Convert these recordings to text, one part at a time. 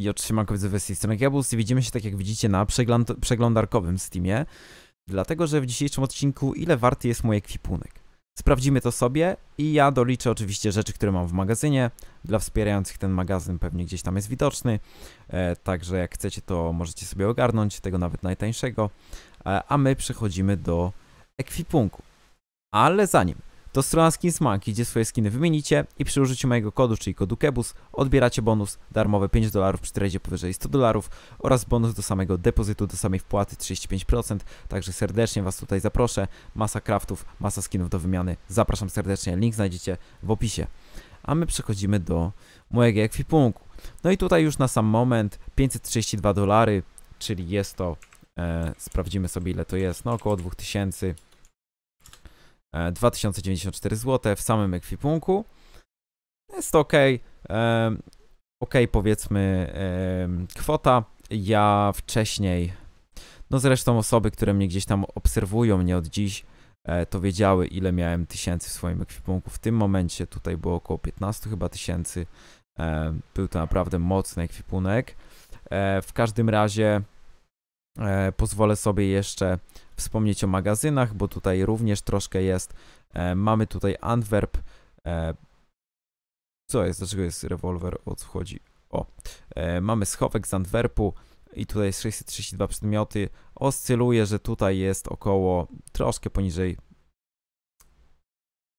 i od Siemankowic z tej strony i widzimy się tak jak widzicie na przegląd przeglądarkowym Steamie, dlatego że w dzisiejszym odcinku ile warty jest mój ekwipunek. Sprawdzimy to sobie i ja doliczę oczywiście rzeczy, które mam w magazynie. Dla wspierających ten magazyn pewnie gdzieś tam jest widoczny, e, także jak chcecie to możecie sobie ogarnąć, tego nawet najtańszego. E, a my przechodzimy do ekwipunku. Ale zanim, to strona Skins gdzie swoje skiny wymienicie i przy użyciu mojego kodu, czyli kodu KEBUS, odbieracie bonus darmowe 5 dolarów przy tradzie powyżej 100 dolarów oraz bonus do samego depozytu, do samej wpłaty 35%, także serdecznie Was tutaj zaproszę. Masa craftów, masa skinów do wymiany. Zapraszam serdecznie, link znajdziecie w opisie. A my przechodzimy do mojego ekwipunku. No i tutaj już na sam moment 532 dolary, czyli jest to, e, sprawdzimy sobie ile to jest, no około 2000 2094 e, zł w samym ekwipunku. Jest to ok. Ok, powiedzmy e, kwota. Ja wcześniej, no zresztą osoby, które mnie gdzieś tam obserwują, nie od dziś, e, to wiedziały ile miałem tysięcy w swoim ekwipunku. W tym momencie tutaj było około 15 chyba tysięcy. Był to naprawdę mocny ekwipunek. W każdym razie E, pozwolę sobie jeszcze wspomnieć o magazynach, bo tutaj również troszkę jest. E, mamy tutaj Antwerp. E, co jest? Dlaczego jest rewolwer? O co chodzi? O, mamy schowek z Antwerpu i tutaj jest 632 przedmioty. Oscyluje, że tutaj jest około troszkę poniżej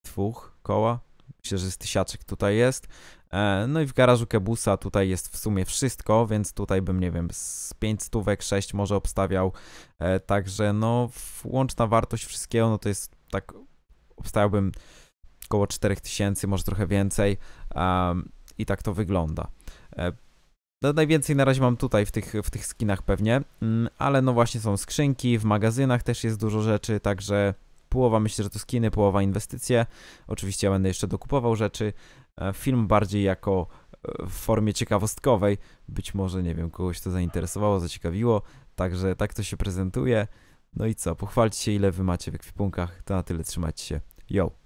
dwóch koła, Myślę, że z tysiaczek tutaj jest. E, no i w garażu Kebusa tutaj jest w sumie wszystko, więc tutaj bym, nie wiem, z 5 stówek, 6 może obstawiał. E, także no, łączna wartość wszystkiego, no to jest tak, obstawiałbym około 4000, może trochę więcej. I tak to wygląda. E, no, najwięcej na razie mam tutaj w tych, w tych skinach pewnie, mm, ale no właśnie są skrzynki, w magazynach też jest dużo rzeczy, także Połowa myślę, że to skiny, połowa inwestycje. Oczywiście ja będę jeszcze dokupował rzeczy. E, film bardziej jako e, w formie ciekawostkowej. Być może, nie wiem, kogoś to zainteresowało, zaciekawiło. Także tak to się prezentuje. No i co, pochwalcie się ile wy macie w ekwipunkach. To na tyle, trzymajcie się. Yo!